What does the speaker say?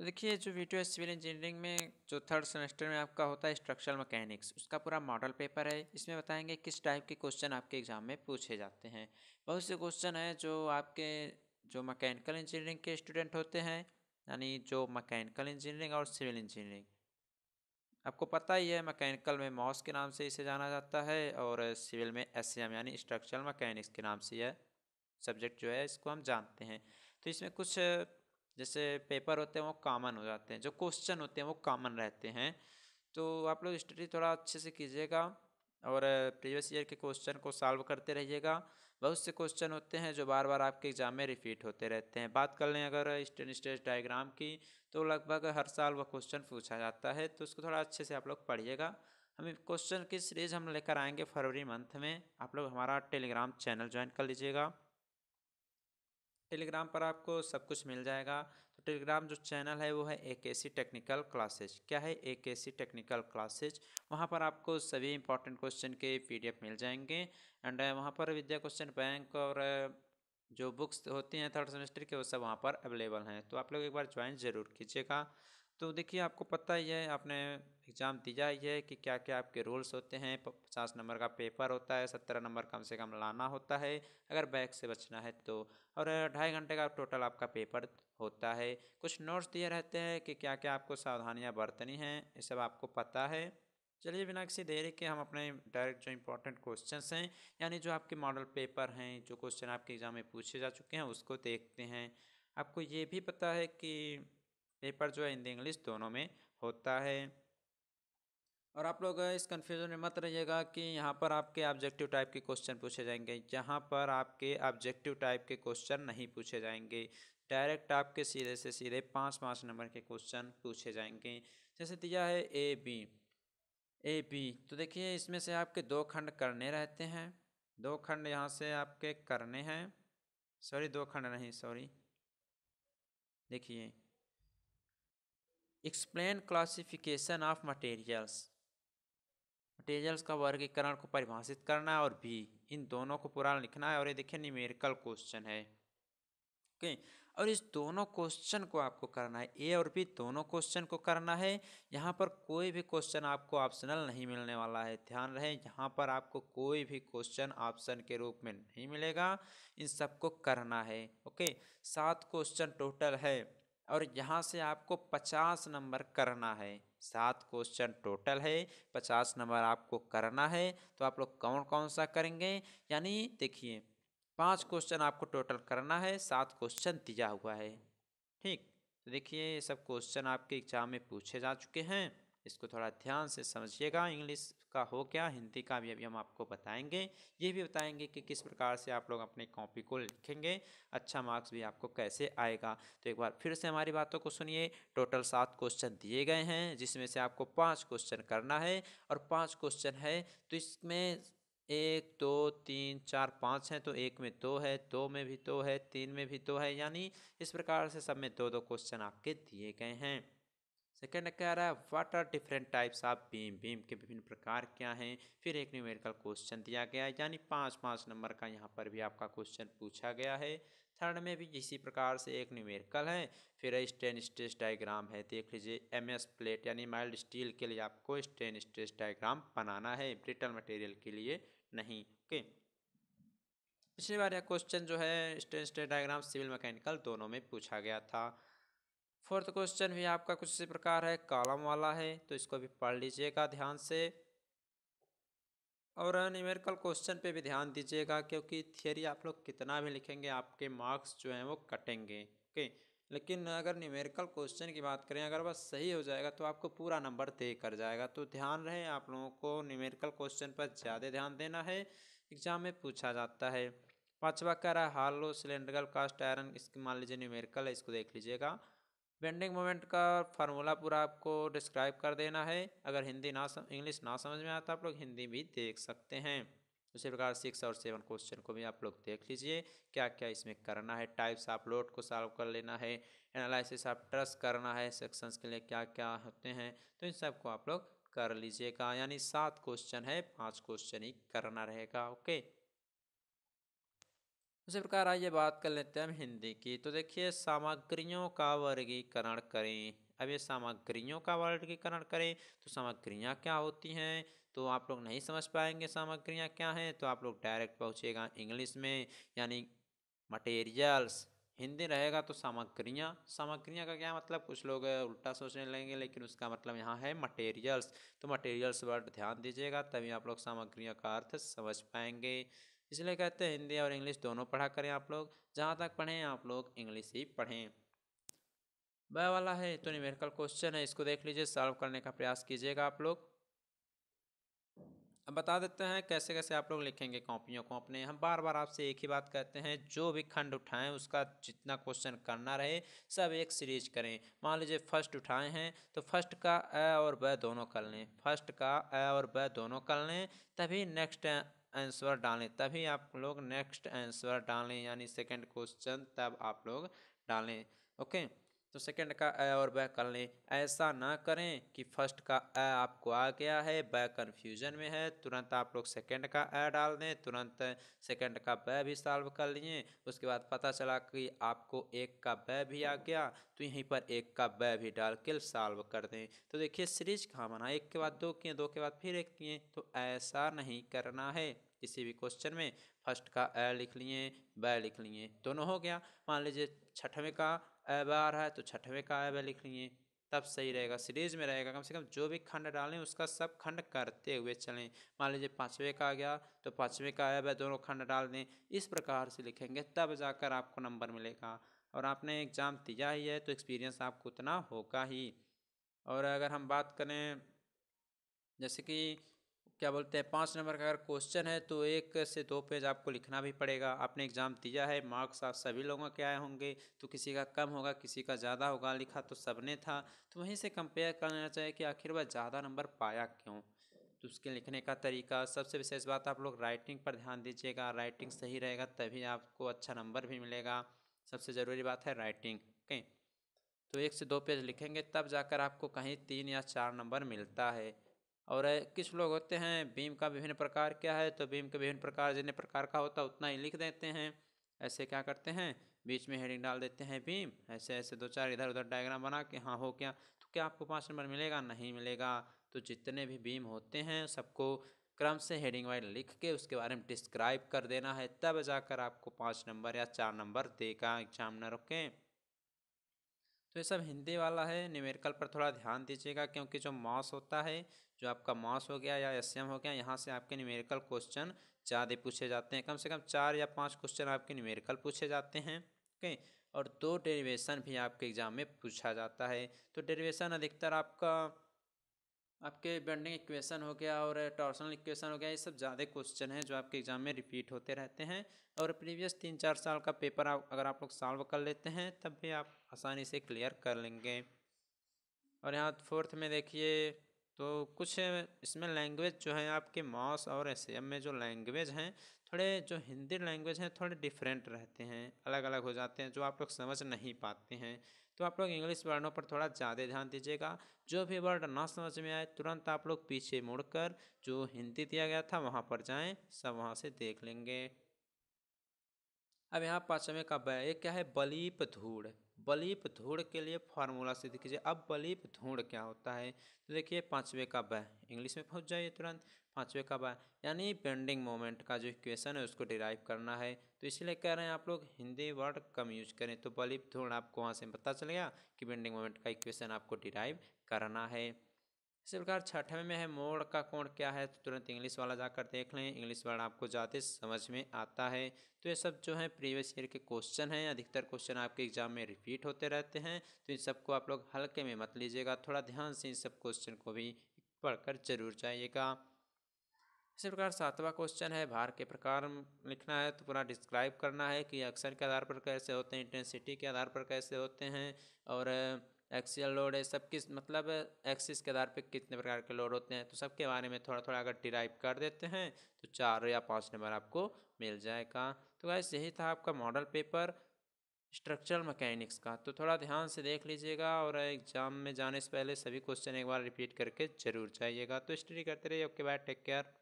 तो देखिए जो वीडियो सिविल इंजीनियरिंग में जो थर्ड सेमेस्टर में आपका होता है स्ट्रक्चरल मैकेनिक्स उसका पूरा मॉडल पेपर है इसमें बताएंगे किस टाइप के क्वेश्चन आपके एग्ज़ाम में पूछे जाते हैं बहुत से क्वेश्चन हैं जो आपके जो मैकेनिकल इंजीनियरिंग के स्टूडेंट होते हैं यानी जो मैकेनिकल इंजीनियरिंग और सिविल इंजीनियरिंग आपको पता ही है मैकेनिकल में मॉस के नाम से इसे जाना जाता है और सिविल में एस यानी स्ट्रक्चरल मकैनिक्स के नाम से यह सब्जेक्ट जो है इसको हम जानते हैं तो इसमें कुछ जैसे पेपर होते हैं वो कामन हो जाते हैं जो क्वेश्चन होते हैं वो कामन रहते हैं तो आप लोग स्टडी थोड़ा अच्छे से कीजिएगा और प्रीवियस ईयर के क्वेश्चन को सॉल्व करते रहिएगा बहुत से क्वेश्चन होते हैं जो बार बार आपके एग्जाम में रिपीट होते रहते हैं बात कर लें अगर स्टेन स्टेज डायग्राम की तो लगभग हर साल वह क्वेश्चन पूछा जाता है तो उसको थोड़ा अच्छे से आप लोग पढ़िएगा हम क्वेश्चन की सीरीज़ हम लेकर आएंगे फरवरी मंथ में आप लोग हमारा टेलीग्राम चैनल ज्वाइन कर लीजिएगा टेलीग्राम पर आपको सब कुछ मिल जाएगा तो टेलीग्राम जो चैनल है वो है ए के सी टेक्निकल क्लासेज क्या है ए के सी टेक्निकल क्लासेज वहाँ पर आपको सभी इंपॉर्टेंट क्वेश्चन के पीडीएफ मिल जाएंगे एंड uh, वहाँ पर विद्या क्वेश्चन बैंक और uh, जो बुक्स होती हैं थर्ड सेमेस्टर के वो सब वहाँ पर अवेलेबल हैं तो आप लोग एक बार ज्वाइन ज़रूर कीजिएगा तो देखिए आपको पता ही है आपने एग्ज़ाम दिया ही है कि क्या क्या आपके रूल्स होते हैं पचास नंबर का पेपर होता है सत्रह नंबर कम से कम लाना होता है अगर बैक से बचना है तो और ढाई घंटे का टोटल आपका पेपर होता है कुछ नोट्स दिए रहते हैं कि क्या क्या आपको सावधानियाँ बरतनी हैं ये सब आपको पता है चलिए बिना किसी देरी के हम अपने डायरेक्ट जो इम्पोर्टेंट क्वेश्चंस हैं यानी जो आपके मॉडल पेपर हैं जो क्वेश्चन आपके एग्ज़ाम में पूछे जा चुके हैं उसको देखते हैं आपको ये भी पता है कि पेपर जो है हिंदी इंग्लिश दोनों में होता है और आप लोग इस कन्फ्यूज़न में मत रहिएगा कि यहाँ पर आपके ऑब्जेक्टिव टाइप के क्वेश्चन पूछे जाएंगे यहाँ पर आपके ऑब्जेक्टिव टाइप के क्वेश्चन नहीं पूछे जाएंगे डायरेक्ट आपके सीधे से सीधे पाँच पाँच नंबर के क्वेश्चन पूछे जाएंगे जैसे दिया है ए बी ए बी तो देखिए इसमें से आपके दो खंड करने रहते हैं दो खंड यहाँ से आपके करने हैं सॉरी दो खंड नहीं सॉरी देखिए explain classification of materials materials का वर्गीकरण को परिभाषित करना है और भी इन दोनों को पूरा लिखना है और ये देखिए न्यूमेरिकल क्वेश्चन है ओके और इस दोनों क्वेश्चन को आपको करना है ए और बी दोनों क्वेश्चन को करना है यहाँ पर कोई भी क्वेश्चन आपको ऑप्शनल नहीं मिलने वाला है ध्यान रहे यहाँ पर आपको कोई भी क्वेश्चन ऑप्शन के रूप में नहीं मिलेगा इन सबको करना है ओके सात क्वेश्चन टोटल है और यहाँ से आपको पचास नंबर करना है सात क्वेश्चन टोटल है पचास नंबर आपको करना है तो आप लोग कौन कौन सा करेंगे यानी देखिए पांच क्वेश्चन आपको टोटल करना है सात क्वेश्चन दिया हुआ है ठीक तो देखिए ये सब क्वेश्चन आपके एग्जाम में पूछे जा चुके हैं इसको थोड़ा ध्यान से समझिएगा इंग्लिश का हो क्या हिंदी का भी अभी हम आपको बताएंगे ये भी बताएंगे कि किस प्रकार से आप लोग अपने कॉपी को लिखेंगे अच्छा मार्क्स भी आपको कैसे आएगा तो एक बार फिर से हमारी बातों को सुनिए टोटल सात क्वेश्चन दिए गए हैं जिसमें से आपको पाँच क्वेश्चन करना है और पाँच क्वेश्चन है तो इसमें एक दो तीन चार पाँच हैं तो एक में दो है दो में भी दो है तीन में भी दो है यानी इस प्रकार से सब में दो दो क्वेश्चन आपके दिए गए हैं सेकेंड कह रहा है what are different types of beam beam के विभिन्न प्रकार क्या हैं फिर एक न्यूमेरिकल क्वेश्चन दिया गया है यानी पाँच पाँच नंबर का यहाँ पर भी आपका क्वेश्चन पूछा गया है थर्ड में भी इसी प्रकार से एक न्यूमेरिकल है फिर स्टेन स्ट्रेस डायग्राम है देख लीजिए एम एस प्लेट यानी माइल्ड स्टील के लिए आपको स्टेन स्ट्रेस डायग्राम बनाना है ब्रिटल मटेरियल के लिए नहीं ओके पिछली बार यह क्वेश्चन जो है strain stress diagram civil mechanical दोनों में पूछा गया था फोर्थ क्वेश्चन भी आपका कुछ इसी प्रकार है कॉलम वाला है तो इसको भी पढ़ लीजिएगा ध्यान से और न्यूमेरिकल क्वेश्चन पे भी ध्यान दीजिएगा क्योंकि थियोरी आप लोग कितना भी लिखेंगे आपके मार्क्स जो हैं वो कटेंगे ओके लेकिन अगर न्यूमेरिकल क्वेश्चन की बात करें अगर वह सही हो जाएगा तो आपको पूरा नंबर दे कर जाएगा तो ध्यान रहे आप लोगों को न्यूमेरिकल क्वेश्चन पर ज़्यादा ध्यान देना है एग्जाम में पूछा जाता है पाँचवा कह रहा है हालो सिलेंड्रिकल कास्ट आयरन इसकी मान लीजिए न्यूमेरिकल है इसको देख लीजिएगा बेंडिंग मोमेंट का फार्मूला पूरा आपको डिस्क्राइब कर देना है अगर हिंदी ना सम, इंग्लिश ना समझ में आता आप लोग हिंदी भी देख सकते हैं उसी प्रकार सिक्स और सेवन क्वेश्चन को भी आप लोग देख लीजिए क्या क्या इसमें करना है टाइप्स आप लोड को सॉल्व कर लेना है एनालिसिस आप ट्रस्ट करना है सेक्शंस के लिए क्या क्या होते हैं तो इन सबको आप लोग कर लीजिएगा यानी सात क्वेश्चन है पाँच क्वेश्चन ही करना रहेगा ओके उसी प्रकार आइए बात कर लेते हैं हम हिंदी की तो देखिए सामग्रियों का वर्गीकरण करें अब ये सामग्रियों का वर्गीकरण करें तो सामग्रियाँ क्या होती हैं तो आप लोग नहीं समझ पाएंगे सामग्रियाँ क्या हैं तो आप लोग डायरेक्ट पहुँचेगा इंग्लिश में यानी मटेरियल्स हिंदी रहेगा तो सामग्रियाँ सामग्रियाँ का क्या मतलब कुछ लोग उल्टा सोचने लगेंगे लेकिन उसका मतलब यहाँ है मटेरियल्स तो मटेरियल्स वर्ड ध्यान दीजिएगा तभी आप लोग सामग्रियों का अर्थ समझ पाएंगे इसलिए कहते हैं हिंदी और इंग्लिश दोनों पढ़ा करें आप लोग जहाँ तक पढ़ें आप लोग इंग्लिश ही पढ़ें वह वाला है तो न्यूमेरिकल क्वेश्चन है इसको देख लीजिए सॉल्व करने का प्रयास कीजिएगा आप लोग अब बता देते हैं कैसे कैसे आप लोग लिखेंगे कॉपियों को अपने हम बार बार आपसे एक ही बात कहते हैं जो भी खंड उठाएं उसका जितना क्वेश्चन करना रहे सब एक सीरीज करें मान लीजिए फर्स्ट उठाए हैं तो फर्स्ट का अ और ब दोनों कर लें फर्स्ट का अ और ब दोनों कर लें तभी नेक्स्ट आंसर डालें तभी आप लोग नेक्स्ट आंसर डालें यानी सेकंड क्वेश्चन तब आप लोग डालें ओके तो सेकंड का ए और बै कर लें ऐसा ना करें कि फर्स्ट का ए आपको आ गया है बै कन्फ्यूजन में है तुरंत आप लोग सेकंड का ए डाल दें तुरंत सेकंड का ब भी सॉल्व कर लिए उसके बाद पता चला कि आपको एक का ब भी आ गया तो यहीं पर एक का ब भी डाल के सॉल्व कर दें तो देखिए सीरीज कहाँ बना एक के बाद दो किए दो के बाद फिर एक किए तो ऐसा नहीं करना है किसी भी क्वेश्चन में फर्स्ट का ए लिख लिए ब लिख लिए दोनों हो गया मान लीजिए छठवें का ऐब आ रहा है तो छठवें का अब लिख लिए तब सही रहेगा सीरीज में रहेगा कम से कम जो भी खंड डालें उसका सब खंड करते हुए चलें मान लीजिए पाँचवें का आ गया तो पाँचवें का आया है दोनों खंड डाल दें इस प्रकार से लिखेंगे तब जाकर आपको नंबर मिलेगा और आपने एग्ज़ाम दिया ही है तो एक्सपीरियंस आपको उतना होगा ही और अगर हम बात करें जैसे कि क्या बोलते हैं पाँच नंबर का अगर क्वेश्चन है तो एक से दो पेज आपको लिखना भी पड़ेगा आपने एग्ज़ाम दिया है मार्क्स आप सभी लोगों के आए होंगे तो किसी का कम होगा किसी का ज़्यादा होगा लिखा तो सब ने था तो वहीं से कंपेयर करना चाहिए कि आखिर वह ज़्यादा नंबर पाया क्यों तो उसके लिखने का तरीका सबसे विशेष बात आप लोग राइटिंग पर ध्यान दीजिएगा राइटिंग सही रहेगा तभी आपको अच्छा नंबर भी मिलेगा सबसे ज़रूरी बात है राइटिंग ओके तो एक से दो पेज लिखेंगे तब जाकर आपको कहीं तीन या चार नंबर मिलता है और किस लोग होते हैं भीम का विभिन्न प्रकार क्या है तो भीम के विभिन्न प्रकार जितने प्रकार का होता है उतना ही लिख देते हैं ऐसे क्या करते हैं बीच में हेडिंग डाल देते हैं भीम ऐसे ऐसे दो चार इधर उधर डायग्राम बना के हाँ हो क्या तो क्या आपको पाँच नंबर मिलेगा नहीं मिलेगा तो जितने भी भीम होते हैं सबको क्रम से हेडिंग वाइज लिख के उसके बारे में डिस्क्राइब कर देना है तब जाकर आपको पाँच नंबर या चार नंबर देगा एग्जाम न रुकें तो ये सब हिंदी वाला है न्यूमेरिकल पर थोड़ा ध्यान दीजिएगा क्योंकि जो मॉस होता है जो आपका मॉस हो गया या एस हो गया यहाँ से आपके न्यूमेरिकल क्वेश्चन ज़्यादा पूछे जाते हैं कम से कम चार या पाँच क्वेश्चन आपके न्यूमेरिकल पूछे जाते हैं ओके और दो डेरिवेशन भी आपके एग्ज़ाम में पूछा जाता है तो डेरिवेशन अधिकतर आपका आपके बेंडिंग इक्वेशन हो गया और टॉर्सनल इक्वेशन हो गया ये सब ज़्यादा क्वेश्चन हैं जो आपके एग्जाम में रिपीट होते रहते हैं और प्रीवियस तीन चार साल का पेपर आप अगर आप लोग सॉल्व कर लेते हैं तब भी आप आसानी से क्लियर कर लेंगे और यहाँ फोर्थ में देखिए तो कुछ इसमें लैंग्वेज जो है आपके मॉस और एस में जो लैंग्वेज हैं थोड़े जो हिंदी लैंग्वेज हैं थोड़े डिफरेंट रहते हैं अलग अलग हो जाते हैं जो आप लोग समझ नहीं पाते हैं तो आप लोग इंग्लिश वर्णों पर थोड़ा ज़्यादा ध्यान दीजिएगा जो भी वर्ड ना समझ में आए तुरंत आप लोग पीछे मुड़कर जो हिंदी दिया गया था वहाँ पर जाएं सब वहाँ से देख लेंगे अब यहाँ पाँचवें का ब क्या है बलीप धूड़ बलीप धूड़ के लिए फार्मूला सिद्ध कीजिए अब बलीप धूड़ क्या होता है तो देखिए पाँचवें का बह इंग्लिश में पहुँच जाइए तुरंत पाँचवें का बह यानी बेंडिंग मोमेंट का जो इक्वेशन है उसको डिराइव करना है तो इसलिए कह रहे हैं आप लोग हिंदी वर्ड कम यूज करें तो बलीप धूड़ आपको वहाँ से पता चलेगा कि बेंडिंग मोमेंट का इक्वेशन आपको डिराइव करना है इसी प्रकार छठवें में है मोड़ का कोण क्या है तो तुरंत इंग्लिश वाला जाकर देख लें इंग्लिश वाला आपको जाते समझ में आता है तो ये सब जो है प्रीवियस ईयर के क्वेश्चन हैं अधिकतर क्वेश्चन आपके एग्जाम में रिपीट होते रहते हैं तो इन सबको आप लोग हल्के में मत लीजिएगा थोड़ा ध्यान से इन सब क्वेश्चन को भी पढ़कर जरूर जाइएगा इसी प्रकार सातवां क्वेश्चन है भार के प्रकार लिखना है तो पूरा डिस्क्राइब करना है कि अक्सर के आधार पर कैसे होते हैं इंटेंसिटी के आधार पर कैसे होते हैं और एक्सियल लोड है सब किस मतलब एक्सिस के आधार पे कितने प्रकार के लोड होते हैं तो सबके बारे में थोड़ा थोड़ा अगर डिराइव कर देते हैं तो चार या पाँच नंबर आपको मिल जाएगा तो वैसे यही था आपका मॉडल पेपर स्ट्रक्चरल मैकेनिक्स का तो थोड़ा ध्यान से देख लीजिएगा और एग्जाम में जाने से पहले सभी क्वेश्चन एक बार रिपीट करके जरूर जाइएगा तो स्टडी करते रहिए ओके बाय टेक केयर